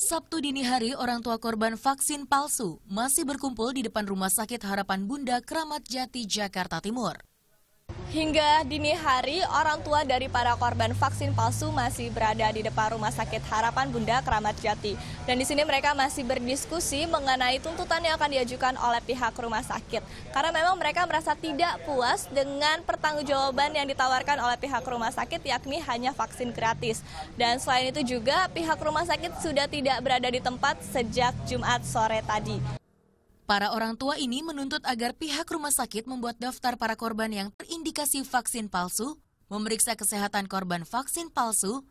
Sabtu dini hari, orang tua korban vaksin palsu masih berkumpul di depan Rumah Sakit Harapan Bunda Kramat Jati, Jakarta Timur. Hingga dini hari, orang tua dari para korban vaksin palsu masih berada di depan Rumah Sakit Harapan Bunda Keramat Jati. Dan di sini mereka masih berdiskusi mengenai tuntutan yang akan diajukan oleh pihak rumah sakit. Karena memang mereka merasa tidak puas dengan pertanggungjawaban yang ditawarkan oleh pihak rumah sakit yakni hanya vaksin gratis. Dan selain itu juga pihak rumah sakit sudah tidak berada di tempat sejak Jumat sore tadi. Para orang tua ini menuntut agar pihak rumah sakit membuat daftar para korban yang terindikasi vaksin palsu, memeriksa kesehatan korban vaksin palsu,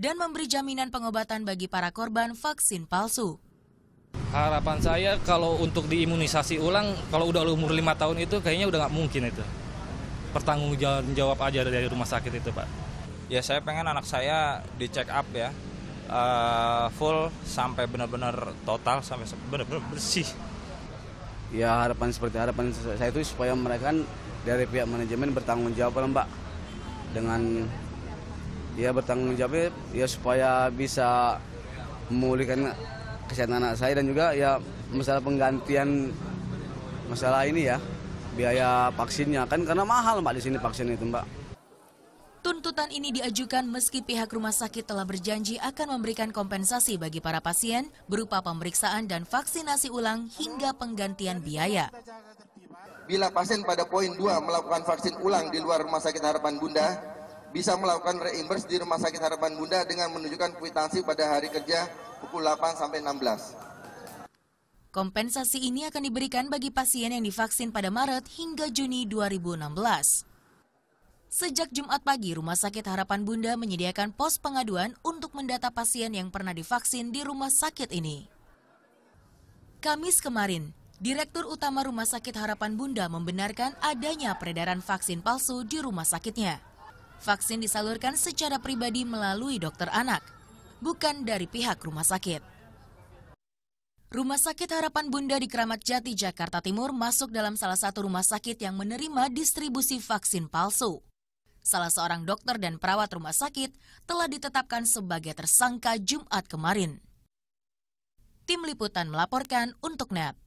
dan memberi jaminan pengobatan bagi para korban vaksin palsu. Harapan saya kalau untuk diimunisasi ulang, kalau udah umur 5 tahun itu kayaknya udah nggak mungkin itu. Pertanggung jawab aja dari rumah sakit itu Pak. Ya saya pengen anak saya di check up ya, uh, full sampai benar-benar total, sampai benar-benar bersih ya harapan seperti harapan saya itu supaya mereka kan dari pihak manajemen bertanggung jawab lah mbak dengan ya bertanggung jawab ya, ya supaya bisa memulihkan kesehatan anak saya dan juga ya masalah penggantian masalah ini ya biaya vaksinnya kan karena mahal mbak di sini vaksin itu mbak Tuntutan ini diajukan meski pihak rumah sakit telah berjanji akan memberikan kompensasi bagi para pasien berupa pemeriksaan dan vaksinasi ulang hingga penggantian biaya. Bila pasien pada poin 2 melakukan vaksin ulang di luar rumah sakit harapan bunda, bisa melakukan reimburse di rumah sakit harapan bunda dengan menunjukkan kuitansi pada hari kerja pukul 8 sampai 16. Kompensasi ini akan diberikan bagi pasien yang divaksin pada Maret hingga Juni 2016. Sejak Jumat pagi, Rumah Sakit Harapan Bunda menyediakan pos pengaduan untuk mendata pasien yang pernah divaksin di rumah sakit ini. Kamis kemarin, Direktur Utama Rumah Sakit Harapan Bunda membenarkan adanya peredaran vaksin palsu di rumah sakitnya. Vaksin disalurkan secara pribadi melalui dokter anak, bukan dari pihak rumah sakit. Rumah Sakit Harapan Bunda di Keramat Jati, Jakarta Timur masuk dalam salah satu rumah sakit yang menerima distribusi vaksin palsu salah seorang dokter dan perawat rumah sakit, telah ditetapkan sebagai tersangka Jumat kemarin. Tim Liputan melaporkan untuk Net.